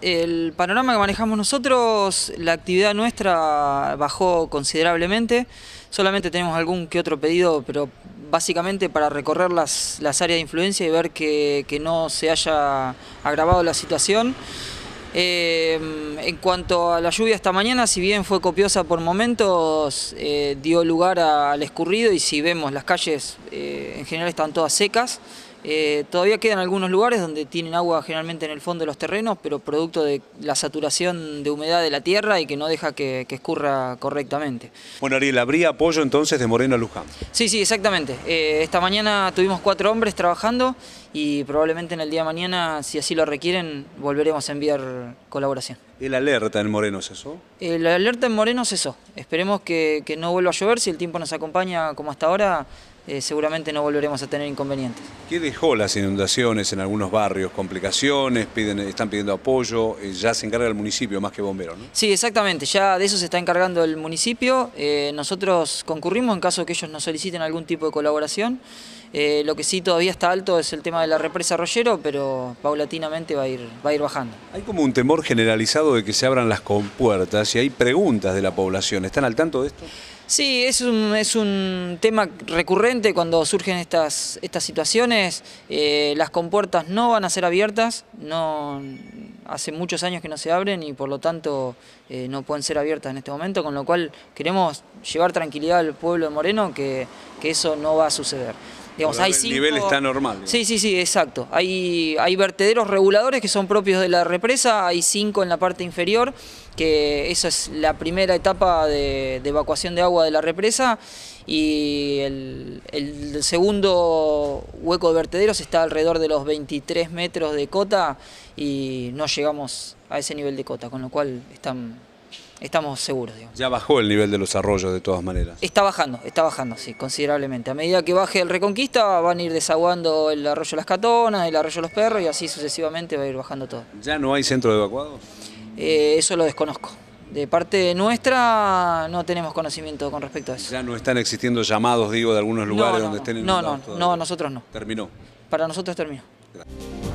el panorama que manejamos nosotros, la actividad nuestra bajó considerablemente. Solamente tenemos algún que otro pedido, pero básicamente para recorrer las, áreas de influencia y ver que, no se haya agravado la situación. Eh, en cuanto a la lluvia esta mañana, si bien fue copiosa por momentos, eh, dio lugar al escurrido y si vemos las calles eh, en general están todas secas. Eh, todavía quedan algunos lugares donde tienen agua generalmente en el fondo de los terrenos, pero producto de la saturación de humedad de la tierra y que no deja que, escurra correctamente. Bueno, Ariel, ¿habría apoyo entonces de Moreno a Luján? Sí, sí, exactamente. Eh, esta mañana tuvimos cuatro hombres trabajando y probablemente en el día de mañana, si así lo requieren, volveremos a enviar colaboración. ¿El alerta en Moreno cesó? El alerta en Moreno eso Esperemos que, no vuelva a llover, si el tiempo nos acompaña como hasta ahora, eh, seguramente no volveremos a tener inconvenientes. ¿Qué dejó las inundaciones en algunos barrios? ¿Complicaciones? Piden, ¿Están pidiendo apoyo? Eh, ya se encarga el municipio más que bomberos, ¿no? Sí, exactamente. Ya de eso se está encargando el municipio. Eh, nosotros concurrimos en caso que ellos nos soliciten algún tipo de colaboración. lo que sí todavía está alto es el tema de la represa Rollero, pero paulatinamente va a, ir, va a ir bajando. Hay como un temor generalizado de que se abran las compuertas y hay preguntas de la población. ¿Están al tanto de esto? Sí, es un, tema recurrente cuando surgen estas, estas situaciones. Eh, las compuertas no van a ser abiertas, no, hace muchos años que no se abren y por lo tanto eh, no pueden ser abiertas en este momento, con lo cual queremos llevar tranquilidad al pueblo de Moreno que, que eso no va a suceder. Digamos, El nivel está normal. Sí, sí, sí, exacto. Hay, hay vertederos reguladores que son propios de la represa, hay cinco en la parte inferior, que esa es la primera etapa de, evacuación de agua de la represa, y el, segundo hueco de vertederos está alrededor de los 23 metros de cota y no llegamos a ese nivel de cota, con lo cual están estamos seguros. Digamos. Ya bajó el nivel de los arroyos de todas maneras. Está bajando, está bajando, sí, considerablemente. A medida que baje el Reconquista van a ir desaguando el arroyo Las Catonas, el arroyo Los Perros y así sucesivamente va a ir bajando todo. ¿Ya no hay centro de evacuados? Eh, eso lo desconozco. De parte nuestra no tenemos conocimiento con respecto a eso. ¿Ya no están existiendo llamados, digo, de algunos lugares donde no. estén No, no, no, nosotros no. ¿Terminó? Para nosotros terminó. Gracias.